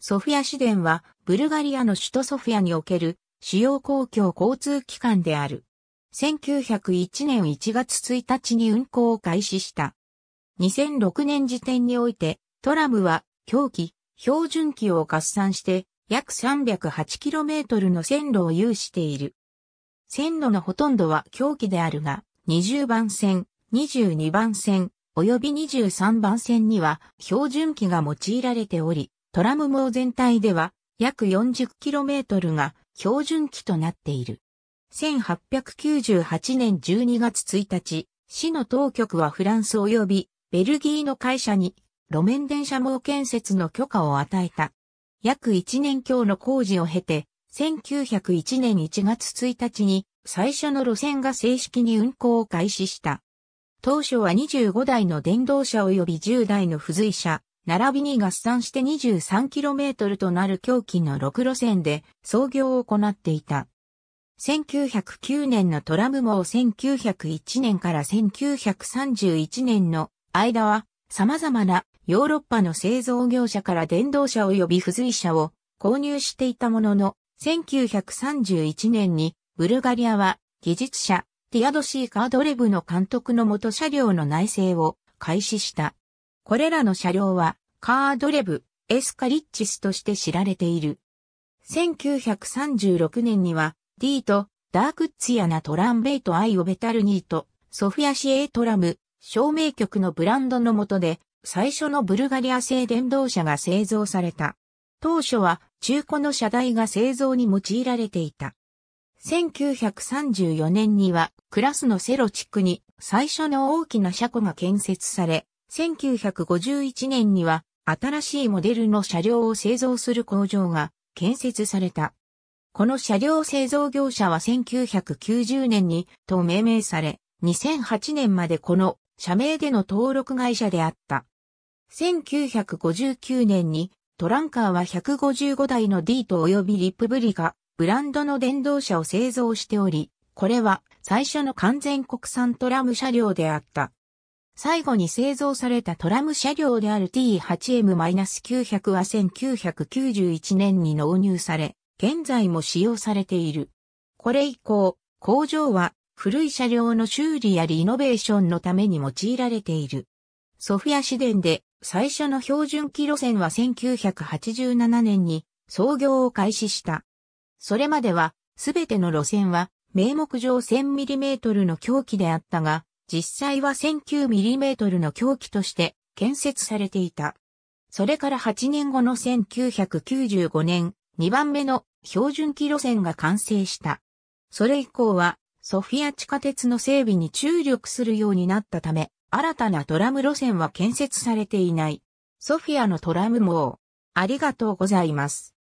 ソフィア市電は、ブルガリアの首都ソフィアにおける主要公共交通機関である。1901年1月1日に運行を開始した。2006年時点において、トラムは、狂気、標準機を合算して、約 308km の線路を有している。線路のほとんどは狂気であるが、20番線、22番線、及び23番線には標準機が用いられており、トラム網全体では約 40km が標準期となっている。1898年12月1日、市の当局はフランス及びベルギーの会社に路面電車網建設の許可を与えた。約1年強の工事を経て、1901年1月1日に最初の路線が正式に運行を開始した。当初は25台の電動車及び10台の付随車、並びに合算して 23km となる狂気の6路線で創業を行っていた。1909年のトラム網1901年から1931年の間は様々なヨーロッパの製造業者から電動車及び付随車を購入していたものの、1931年にブルガリアは技術者ティアドシー・カードレブの監督の元車両の内製を開始した。これらの車両はカードレブ、エスカリッチスとして知られている。1936年には D とダークッツィアナトランベイトアイオベタルニーとソフィアシエートラム照明局のブランドの下で最初のブルガリア製電動車が製造された。当初は中古の車台が製造に用いられていた。1934年にはクラスのセロ地区に最初の大きな車庫が建設され、1951年には新しいモデルの車両を製造する工場が建設された。この車両製造業者は1990年にと命名され、2008年までこの社名での登録会社であった。1959年にトランカーは155台の D と及びリップブリがブランドの電動車を製造しており、これは最初の完全国産トラム車両であった。最後に製造されたトラム車両である T8M-900 は1991年に納入され、現在も使用されている。これ以降、工場は古い車両の修理やリノベーションのために用いられている。ソフィア市電で最初の標準機路線は1987年に創業を開始した。それまではすべての路線は名目上 1000mm の凶器であったが、実際は 19mm の凶器として建設されていた。それから8年後の1995年、2番目の標準機路線が完成した。それ以降は、ソフィア地下鉄の整備に注力するようになったため、新たなトラム路線は建設されていない。ソフィアのトラム網。ありがとうございます。